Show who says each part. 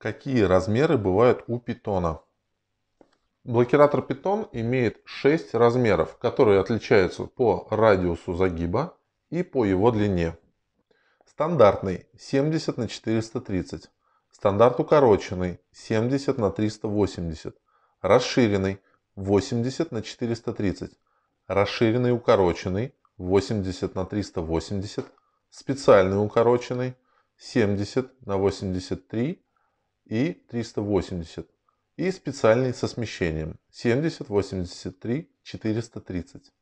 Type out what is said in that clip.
Speaker 1: Какие размеры бывают у питона? Блокиратор питон имеет 6 размеров, которые отличаются по радиусу загиба и по его длине. Стандартный 70 на 430, стандарт укороченный 70 на 380, расширенный 80 на 430, расширенный укороченный 80 на 380, специальный укороченный 70 на 83 и 380 и специальный со смещением 70, 83, 430.